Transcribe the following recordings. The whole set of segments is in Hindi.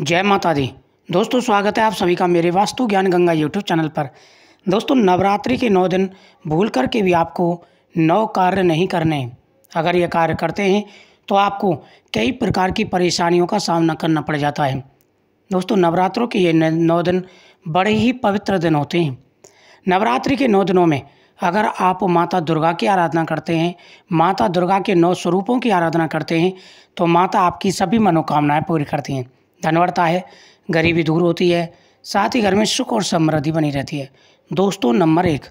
जय माता दी दोस्तों स्वागत है आप सभी का मेरे वास्तु ज्ञान गंगा यूट्यूब चैनल पर दोस्तों नवरात्रि के नौ दिन भूल करके भी आपको नौ कार्य नहीं करने हैं अगर ये कार्य करते हैं तो आपको कई प्रकार की परेशानियों का सामना करना पड़ जाता है दोस्तों नवरात्रों के ये नौ दिन बड़े ही पवित्र दिन होते हैं नवरात्रि के नौ दिनों में अगर आप माता दुर्गा की आराधना करते हैं माता दुर्गा के नौ स्वरूपों की आराधना करते हैं तो माता आपकी सभी मनोकामनाएं पूरी करती हैं तनवरता है गरीबी दूर होती है साथ ही घर में सुख और समृद्धि बनी रहती है दोस्तों नंबर एक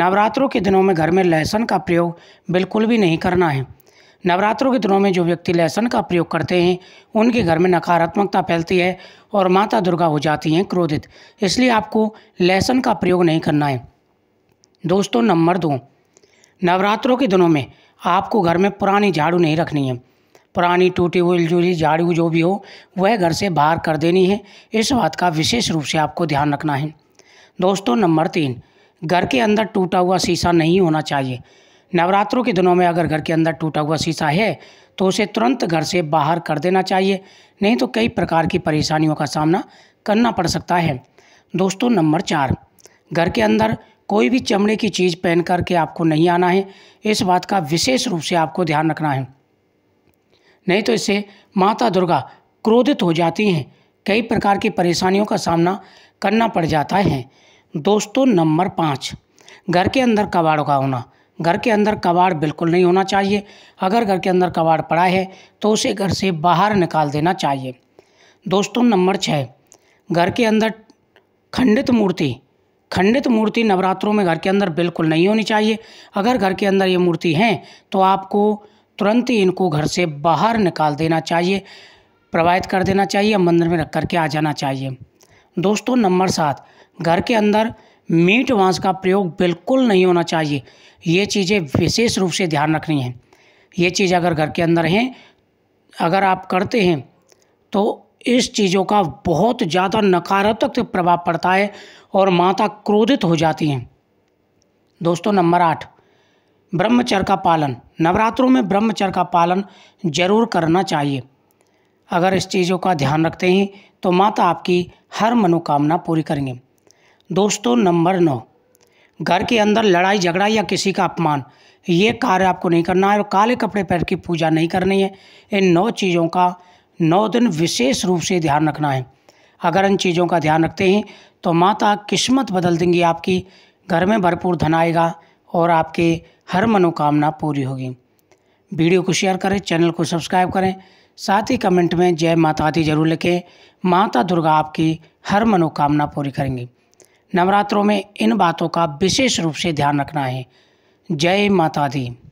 नवरात्रों के दिनों में घर में लहसुन का प्रयोग बिल्कुल भी नहीं करना है नवरात्रों के दिनों में जो व्यक्ति लहसुन का प्रयोग करते हैं उनके घर में नकारात्मकता फैलती है और माता दुर्गा हो जाती हैं क्रोधित इसलिए आपको लहसुन का प्रयोग नहीं करना है दोस्तों नंबर दो नवरात्रों के दिनों में आपको घर में पुरानी झाड़ू नहीं रखनी है पुरानी टूटी हुई जूरी झाड़ू जो भी हो वह घर से बाहर कर देनी है इस बात का विशेष रूप से आपको ध्यान रखना है दोस्तों नंबर तीन घर के अंदर टूटा हुआ शीशा नहीं होना चाहिए नवरात्रों के दिनों में अगर घर के अंदर टूटा हुआ शीशा है तो उसे तुरंत घर से बाहर कर देना चाहिए नहीं तो कई प्रकार की परेशानियों का सामना करना पड़ सकता है दोस्तों नंबर चार घर के अंदर कोई भी चमड़े की चीज़ पहन कर के आपको नहीं आना है इस बात का विशेष रूप से आपको ध्यान रखना है नहीं तो इससे माता दुर्गा क्रोधित हो जाती हैं कई प्रकार की परेशानियों का सामना करना पड़ जाता है दोस्तों नंबर पाँच घर के अंदर कबाड़ का होना घर के अंदर कबाड़ बिल्कुल नहीं होना चाहिए अगर घर के अंदर कबाड़ पड़ा है तो उसे घर से बाहर निकाल देना चाहिए दोस्तों नंबर छः घर के अंदर खंडित मूर्ति खंडित मूर्ति नवरात्रों में घर के अंदर बिल्कुल नहीं होनी चाहिए अगर घर के अंदर ये मूर्ति हैं तो आपको तुरंत ही इनको घर से बाहर निकाल देना चाहिए प्रवाहित कर देना चाहिए मंदिर में रख कर के आ जाना चाहिए दोस्तों नंबर सात घर के अंदर मीट मांस का प्रयोग बिल्कुल नहीं होना चाहिए ये चीज़ें विशेष रूप से ध्यान रखनी है ये चीज़ अगर घर के अंदर हैं अगर आप करते हैं तो इस चीज़ों का बहुत ज़्यादा नकारात्मक प्रभाव पड़ता है और माता क्रोधित हो जाती हैं दोस्तों नंबर आठ ब्रह्मचर्य का पालन नवरात्रों में ब्रह्मचर्य का पालन जरूर करना चाहिए अगर इस चीज़ों का ध्यान रखते हैं तो माता आपकी हर मनोकामना पूरी करेंगे दोस्तों नंबर नौ घर के अंदर लड़ाई झगड़ा या किसी का अपमान ये कार्य आपको नहीं करना है और काले कपड़े पहन की पूजा नहीं करनी है इन नौ चीज़ों का नौ दिन विशेष रूप से ध्यान रखना है अगर इन चीज़ों का ध्यान रखते हैं तो माता किस्मत बदल देंगी आपकी घर में भरपूर धन आएगा और आपकी हर मनोकामना पूरी होगी वीडियो को शेयर करें चैनल को सब्सक्राइब करें साथ ही कमेंट में जय माता दी जरूर लिखें माता दुर्गा आपकी हर मनोकामना पूरी करेंगी नवरात्रों में इन बातों का विशेष रूप से ध्यान रखना है जय माता दी